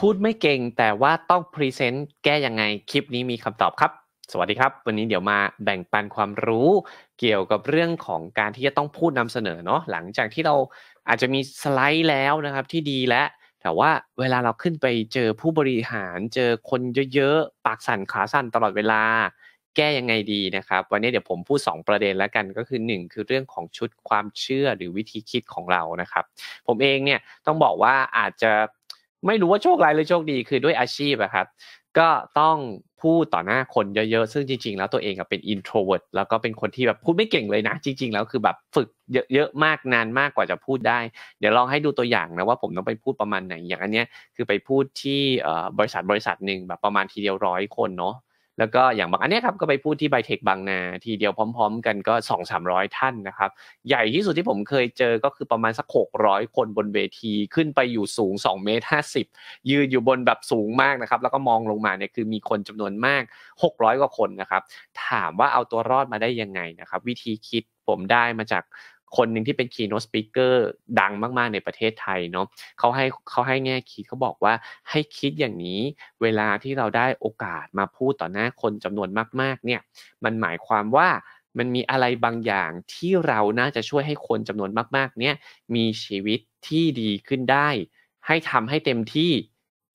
พูดไม่เก่งแต่ว่าต้องพรีเซนต์แก้ยังไงคลิปนี้มีคำตอบครับ สวัสดีครับ วันนี้เดี๋ยวมาแบ่งปันความรู้ เกี่ยวกับเรื่องของการที่จะต้องพูดนำเสนอเนาะหลังจากที่เราอาจจะมีสไลด์แล้วนะครับ ที่ดีแล้วแต่ว่าเวลาเราขึ้นไปเจอผู้บริหารเจอคนเยอะๆปากสั่นขาสั่นตลอดเวลา แก้ยังไงดีนะครับ วันนี้เดี๋ยวผมพูด2ประเด็นแล้วกันก็คือ1คือเรื่องของชุดความเชื่อหรือวิธีคิดของเรานะครับ ผมเองเนี่ยต้องบอกว่าอาจจะไม่รู้ว่าโชคร้ายหรือโชคดีคือด้วยอาชีพอะครับ ก็ต้องพูดต่อหน้าคนเยอะๆซึ่งจริง ๆแล้วตัวเองเป็นอินโทรเวิร์ดแล้วก็เป็นคนที่แบบพูดไม่เก่งเลยนะ จริงๆแล้วคือแบบฝึกเยอะๆมากนานมากกว่าจะพูดได้ เดี๋ยวลองให้ดูตัวอย่างนะว่าผมต้องไปพูดประมาณไหน อย่างอันเนี้ยคือไปพูดที่บริษัทบริษัทหนึ่งแบบประมาณทีเดียวร้อยคนเนาะแล้วก็อย่างบางอันนี้ครับก็ไปพูดที่ไบเทคบางนาทีเดียวพร้อมๆ กันก็ 2 3 0 0 ท่านนะครับใหญ่ที่สุดที่ผมเคยเจอก็คือประมาณสัก 600 คนบนเวทีขึ้นไปอยู่สูง2เมตร50 ยืนอยู่บนแบบสูงมากนะครับแล้วก็มองลงมาเนี่ยคือมีคนจำนวนมาก600กว่าคนนะครับถามว่าเอาตัวรอดมาได้ยังไงนะครับวิธีคิดผมได้มาจากคนหนึ่งที่เป็น keynote speaker ดังมากๆ ในประเทศไทยเนาะเขาให้เขาให้แง่คิดเขาบอกว่าให้คิดอย่างนี้เวลาที่เราได้โอกาสมาพูดต่อหน้าคนจำนวนมาก ๆ เนี่ยมันหมายความว่ามันมีอะไรบางอย่างที่เราน่าจะช่วยให้คนจำนวนมาก ๆ เนี่ยมีชีวิตที่ดีขึ้นได้ ให้ทำให้เต็มที่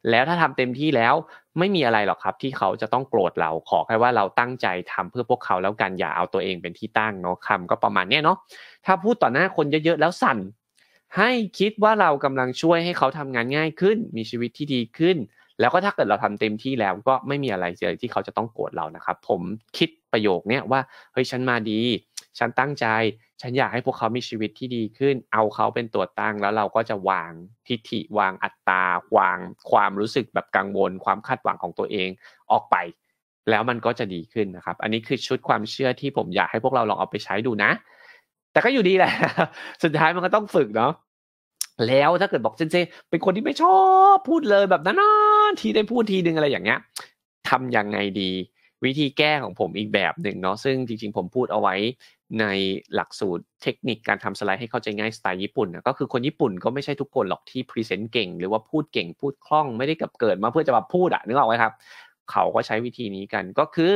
แล้วถ้าทำเต็มที่แล้วไม่มีอะไรหรอกครับที่เขาจะต้องโกรธเราขอแค่ว่าเราตั้งใจทำเพื่อพวกเขาแล้วกันอย่าเอาตัวเองเป็นที่ตั้งเนาะคำก็ประมาณเนี้ยเนาะถ้าพูดต่อหน้าคนเยอะๆแล้วสั่น ให้คิดว่าเรากำลังช่วยให้เขาทำงานง่ายขึ้น มีชีวิตที่ดีขึ้น แล้วก็ถ้าเกิดเราทำเต็มที่แล้ว ก็ไม่มีอะไรเลยที่เขาจะต้องโกรธเรานะครับ ผมคิดประโยคเนี้ยว่าเฮ้ยฉันมาดี ฉันตั้งใจฉันอยากให้พวกเขามีชีวิตที่ดีขึ้น เอาเขาเป็นตัวตั้ง แล้วเราก็จะวางทิฏฐิ วางอัตตาวางความรู้สึกแบบกังวล ความคาดหวังของตัวเองออกไป แล้วมันก็จะดีขึ้นนะครับ อันนี้คือชุดความเชื่อที่ผมอยากให้พวกเราลองเอาไปใช้ดูนะ แต่ก็อยู่ดีแหละ สุดท้ายมันก็ต้องฝึกเนาะแล้วถ้าเกิดบอกเซนเซเป็นคนที่ไม่ชอบ พูดเลยแบบนั้นทีได้พูดทีนึงอะไรอย่างเงี้ยทำยังไงดีวิธีแก้ของผมอีกแบบหนึ่งเนาะซึ่งจริงๆ ผมพูดเอาไว้ ในหลักสูตรเทคนิคการทำสไลด์ให้เข้าใจง่ายสไตล์ญี่ปุ่นนะก็คือคนญี่ปุ่นก็ไม่ใช่ทุกคนหรอกที่พรีเซนต์เก่งหรือว่าพูดเก่งพูดคล่องไม่ได้กับเกิดมาเพื่อจะมาพูดอะนึกออกไหมครับเขาก็ใช้วิธีนี้กันก็คือ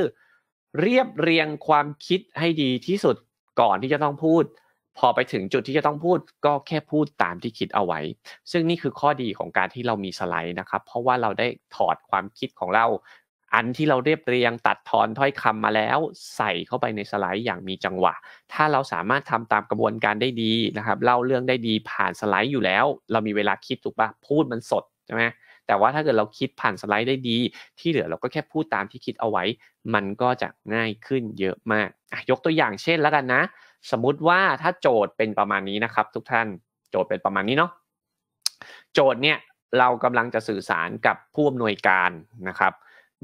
เรียบเรียงความคิดให้ดีที่สุดก่อนที่จะต้องพูด พอไปถึงจุดที่จะต้องพูด ก็แค่พูดตามที่คิดเอาไว้ ซึ่งนี่คือข้อดีของการที่เรามีสไลด์นะครับ เพราะว่าเราได้ถอดความคิดของเราอันที่เราเรียบเรียงตัดทอนถ้อยคำมาแล้ว ใส่เข้าไปในสไลด์อย่างมีจังหวะ ถ้าเราสามารถทำตามกระบวนการได้ดีนะครับเล่าเรื่องได้ดีผ่านสไลด์อยู่แล้ว เรามีเวลาคิดถูกปะพูดมันสดใช่ไหมแต่ว่าถ้าเกิดเราคิดผ่านสไลด์ได้ดี ที่เหลือเราก็แค่พูดตามที่คิดเอาไว้ มันก็จะง่ายขึ้นเยอะมากยกตัวอย่างเช่นแล้วกันนะ สมมุติว่าถ้าโจทย์เป็นประมาณนี้นะครับ ทุกท่านโจทย์เป็นประมาณนี้เนาะโจทย์เนี่ยเรากำลังจะสื่อสารกับผู้อำนวยการนะครับ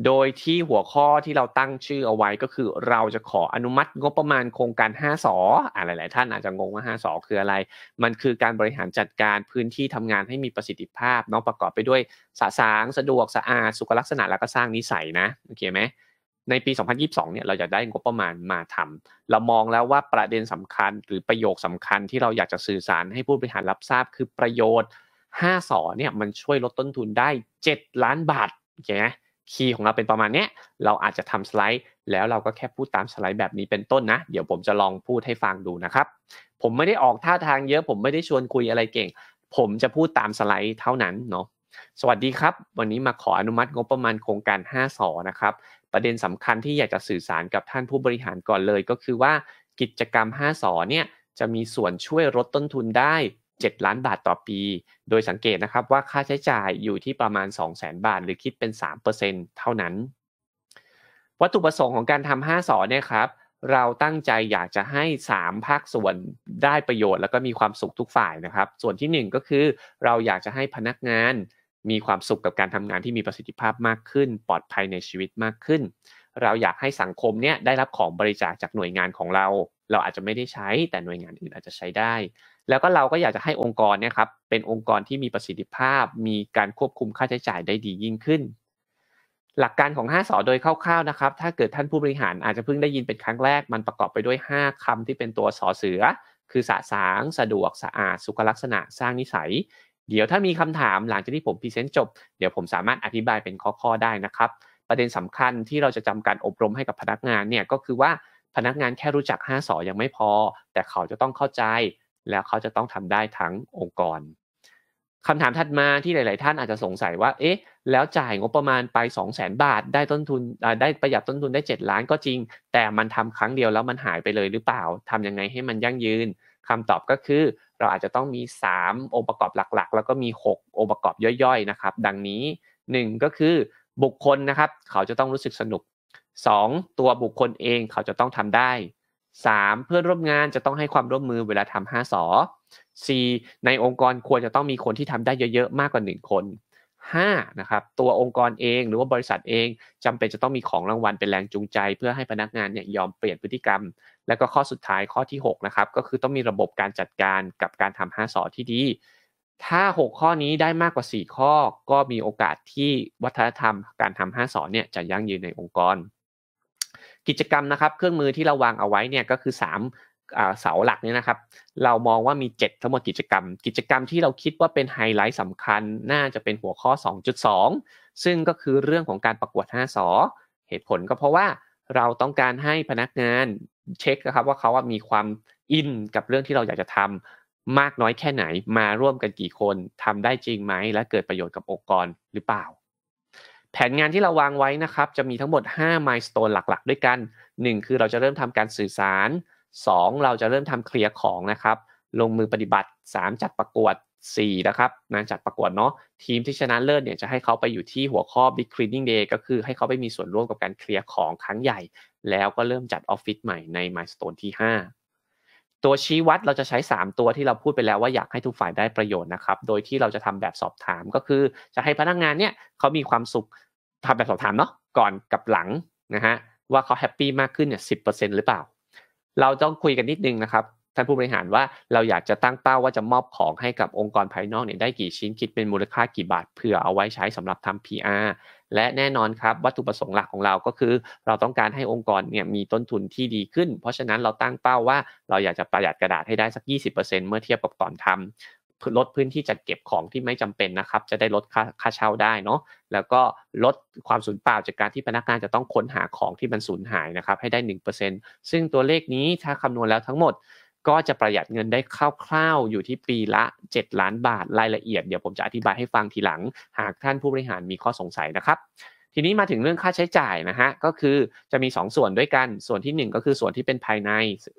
โดยที่หัวข้อที่เราตั้งชื่อเอาไว้ก็คือเราจะขออนุมัติงบประมาณโครงการ5สออ่าหลายๆท่านอาจจะงงว่า5สอคืออะไร มันคือการบริหารจัดการพื้นที่ทำงานให้มีประสิทธิภาพเนาะประกอบไปด้วยสะสาง สะดวก สะอาด สุขลักษณะแล้วก็สร้างนิสัยนะโอเคไหม ในปี 2022 เนี่ยเราจะได้งบประมาณมาทำเรามองแล้วว่าประเด็นสำคัญหรือประโยคสำคัญที่เราอยากจะสื่อสารให้ผู้บริหารรับทราบคือประโยชน์5สอเนี่ยมันช่วยลดต้นทุนได้ 7 ล้านบาทโอเคไหมคีย์ของเราเป็นประมาณนี้เราอาจจะทำสไลด์ แล้วเราก็แค่พูดตามสไลด์แบบนี้เป็นต้นนะ เดี๋ยวผมจะลองพูดให้ฟังดูนะครับ ผมไม่ได้ออกท่าทางเยอะ ผมไม่ได้ชวนคุยอะไรเก่ง ผมจะพูดตามสไลด์เท่านั้นเนาะ สวัสดีครับ วันนี้มาขออนุมัติงบประมาณโครงการ5สอนะครับ ประเด็นสำคัญที่อยากจะสื่อสารกับท่านผู้บริหารก่อนเลย ก็คือว่า กิจกรรม5สอเนี่ย จะมีส่วนช่วยลดต้นทุนได้7 ล้านบาทต่อปี โดยสังเกตนะครับว่าค่าใช้จ่ายอยู่ที่ประมาณ2 0 0แสนบาท หรือคิดเป็น 3%เท่านั้น วัตถุประสงค์ของการทำ5สอเนี่ยครับ เราตั้งใจอยากจะให้3ภาคส่วนได้ประโยชน์แล้วก็มีความสุขทุกฝ่ายนะครับ ส่วนที่ 1 ก็คือเราอยากจะให้พนักงานมีความสุขกับการทำงานที่มีประสิทธิภาพมากขึ้น ปลอดภัยในชีวิตมากขึ้น เราอยากให้สังคมเนี่ยได้รับของบริจาคจากหน่วยงานของเรา เราอาจจะไม่ได้ใช้แต่หน่วยงานอื่นอาจจะใช้ได้แล้วก็เราก็อยากจะให้องค์กรเนี่ยครับ เป็นองค์กรที่มีประสิทธิภาพ มีการควบคุมค่าใช้จ่ายได้ดียิ่งขึ้น หลักการของ5สอโดยคร่าวๆนะครับถ้าเกิดท่านผู้บริหารอาจจะเพิ่งได้ยินเป็นครั้งแรกมันประกอบไปด้วย 5 คำที่เป็นตัวสอเสือ คือ สะสาง สะดวกสะอาด สุขลักษณะ สร้างนิสัย เดี๋ยวถ้ามีคำถามหลังจากที่ผมพรีเซนต์จบเดี๋ยวผมสามารถอธิบายเป็นข้อๆได้นะครับ ประเด็นสำคัญที่เราจะจำการอบรมให้กับพนักงานเนี่ยก็คือว่าพนักงานแค่รู้จัก5สอยังไม่พอ แต่เขาจะต้องเข้าใจแล้วเขาจะต้องทำได้ทั้งองค์กร คำถามถัดมาที่หลาย ๆ ท่านอาจจะสงสัยว่า เอ๊ะ แล้วจ่ายงบประมาณไป 2 0 0แสนบาทได้ต้นทุนได้ประหยัดต้นทุนได้ 7 ล้านก็จริง แต่มันทำครั้งเดียวแล้วมันหายไปเลยหรือเปล่าทำยังไงให้มันยั่งยืน คำตอบก็คือ เราอาจจะต้องมี3องค์ประกอบหลัก ๆ แล้วก็มี6องค์ประกอบย่อย ๆ นะครับ ดังนี้ 1 ก็คือ บุคคลนะครับ เขาจะต้องรู้สึกสนุก 2 ตัวบุคคลเองเขาจะต้องทำได้ 3. เพื่อนร่วมงานจะต้องให้ความร่วมมือเวลาทำห้าสอ 4. ในองค์กรควรจะต้องมีคนที่ทำได้เยอะๆมากกว่า 1 คน 5. นะครับตัวองค์กรเองหรือว่าบริษัทเองจำเป็นจะต้องมีของรางวัลเป็นแรงจูงใจเพื่อให้พนักงานเนี่ยยอมเปลี่ยนพฤติกรรม และก็ข้อสุดท้ายข้อที่6นะครับก็คือต้องมีระบบการจัดการกับการทำห้าสอที่ดีถ้า 6 ข้อนี้ได้มากกว่า 4 ข้อ ก็มีโอกาสที่วัฒนธรรมการทำห้าสอเนี่ยจะยั่งยืนในองค์กรกิจกรรมนะครับเครื่องมือที่เราวางเอาไว้เนี่ยก็คือ3เสาหลักเนี่ยนะครับเรามองว่ามี 7 ทั้งหมดกิจกรรม กิจกรรมที่เราคิดว่าเป็นไฮไลท์สำคัญน่าจะเป็นหัวข้อ 2.2 ซึ่งก็คือเรื่องของการประกวด5สอเหตุผลก็เพราะว่าเราต้องการให้พนักงานเช็คนะครับว่าเขามีความอินกับเรื่องที่เราอยากจะทำมากน้อยแค่ไหนมาร่วมกันกี่คนทำได้จริงไหมและเกิดประโยชน์กับองค์กรหรือเปล่าแผนงานที่เราวางไว้นะครับจะมีทั้งหมด 5 milestone หลักๆ ด้วยกัน 1 คือเราจะเริ่มทำการสื่อสาร 2 เราจะเริ่มทำเคลียร์ของนะครับลงมือปฏิบัติ 3 จัดประกวด 4นะครับงานจัดประกวดเนาะทีมที่ชนะเลิศเนี่ยจะให้เขาไปอยู่ที่หัวข้อ Big Cleaning Day ก็คือให้เขาไปมีส่วนร่วมกับการเคลียร์ของครั้งใหญ่ แล้วก็เริ่มจัดออฟฟิศใหม่ใน milestone ที่ 5ตัวชี้วัดเราจะใช้ 3 ตัวที่เราพูดไปแล้วว่าอยากให้ทุกฝ่ายได้ประโยชน์นะครับโดยที่เราจะทำแบบสอบถามก็คือจะให้พนักงานเนี่ยเขามีความสุขทำแบบสอบถามเนาะก่อนกับหลังนะฮะว่าเขาแฮปปี้มากขึ้นเนี่ยสิหรือเปล่า เราต้องคุยกันนิดนึงนะครับท่านผู้บริหารว่าเราอยากจะตั้งเป้าว่าจะมอบของให้กับองค์กรภายนอกเนี่ยได้กี่ชิ้นคิดเป็นมูลค่ากี่บาทเผื่อเอาไว้ใช้สำหรับทำ PR และแน่นอนครับวัตถุประสงค์หลักของเราก็คือเราต้องการให้องค์กรเนี่ยมีต้นทุนที่ดีขึ้น เพราะฉะนั้นเราตั้งเป้าว่า เราอยากจะประหยัดกระดาษให้ได้สัก 20%เมื่อเทียบกับก่อนทำ ลดพื้นที่จัดเก็บของที่ไม่จำเป็นนะครับจะได้ลดค่าค่าเช่าได้เนาะแล้วก็ลดความสูญเปล่าจากการที่พนักงานจะต้องค้นหาของที่มันสูญหายนะครับให้ได้ 1%ซึ่งตัวเลขนี้ถ้าคำนวณแล้วทั้งหมดก็จะประหยัดเงินได้คร่าว ๆ อยู่ที่ปีละ 7 ล้านบาทรายละเอียดเดี๋ยวผมจะอธิบายให้ฟังทีหลังหากท่านผู้บริหารมีข้อสงสัยนะครับ ทีนี้มาถึงเรื่องค่าใช้จ่ายนะฮะ ก็คือจะมี 2 ส่วนด้วยกัน ส่วนที่ 1 ก็คือส่วนที่เป็นภายใน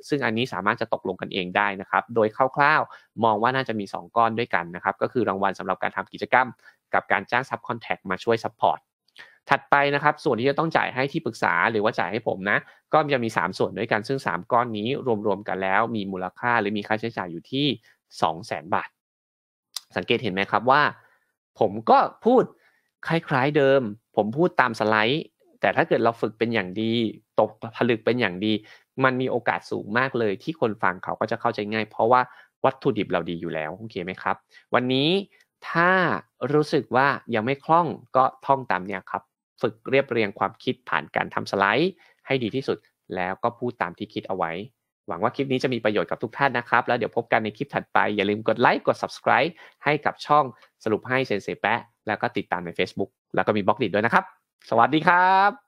ซึ่งอันนี้สามารถจะตกลงกันเองได้นะครับ โดยคร่าวๆ มองว่าน่าจะมี 2 ก้อนด้วยกันนะครับก็คือรางวัลสำหรับการทำกิจกรรม กับการจ้างซับคอนแทคมาช่วยซัพพอร์ตถัดไปนะครับส่วนที่จะต้องจ่ายให้ที่ปรึกษาหรือว่าจ่ายให้ผมนะ ก็จะมี 3 ส่วนด้วยกัน ซึ่ง 3ก้อนนี้รวมๆ กันแล้ว มีมูลค่าหรือมีค่าใช้จ่ายอยู่ที่200,000บาท สังเกตเห็นไหมครับว่า ผมก็พูดคล้ายๆเดิม ผมพูดตามสไลด์ แต่ถ้าเกิดเราฝึกเป็นอย่างดี ตกผลึกเป็นอย่างดี มันมีโอกาสสูงมากเลย ที่คนฟังเขาก็จะเข้าใจง่าย เพราะว่าวัตถุดิบเราดีอยู่แล้วโอเคไหมครับ วันนี้ถ้ารู้สึกว่ายังไม่คล่องก็ท่องตามเนี่ยครับฝึกเรียบเรียงความคิดผ่านการทำสไลด์ให้ดีที่สุด แล้วก็พูดตามที่คิดเอาไว้ หวังว่าคลิปนี้จะมีประโยชน์กับทุกท่านนะครับ แล้วเดี๋ยวพบกันในคลิปถัดไป อย่าลืมกดไลค์กด subscribe ให้กับช่องสรุปให้เซนเซแปะ แล้วก็ติดตามใน Facebook แล้วก็มีบล็อกดิด้วยนะครับ สวัสดีครับ